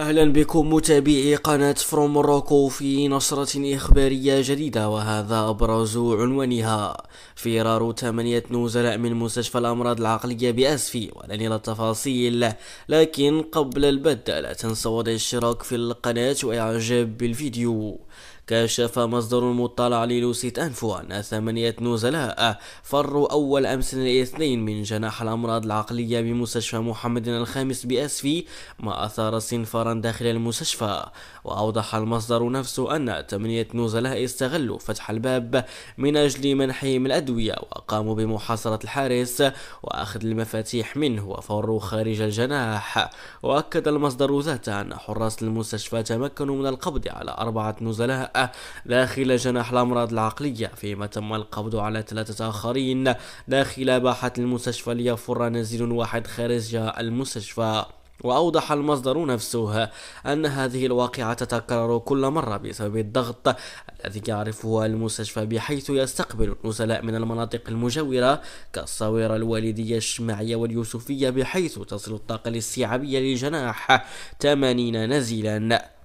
اهلا بكم متابعي قناة فروم روكو في نشرة اخبارية جديدة وهذا ابرز عنوانها فرار ثمانية نزلاء من مستشفى الامراض العقلية باسفي ولن الى التفاصيل لكن قبل البدء لا تنسوا وضع الاشتراك في القناة واعجاب بالفيديو كشف مصدر مطلع للوسيت أنفو أن ثمانية نزلاء فروا أول أمس الاثنين من جناح الأمراض العقلية بمستشفى محمد الخامس بأسفي ما أثار صنفارا داخل المستشفى وأوضح المصدر نفسه أن ثمانية نزلاء استغلوا فتح الباب من أجل منحهم الأدوية وقاموا بمحاصرة الحارس وأخذ المفاتيح منه وفروا خارج الجناح وأكد المصدر ذاته أن حراس المستشفى تمكنوا من القبض على أربعة نزلاء المرأة داخل جناح الأمراض العقلية فيما تم القبض على ثلاثة آخرين داخل باحة المستشفى ليفر نزيل واحد خارج المستشفى وأوضح المصدر نفسه أن هذه الواقعة تتكرر كل مرة بسبب الضغط الذي يعرفه المستشفى بحيث يستقبل النزلاء من المناطق المجاورة كالصويرة الوالدية الشمعية واليوسفية بحيث تصل الطاقة الاستيعابية للجناح 80 نزيلا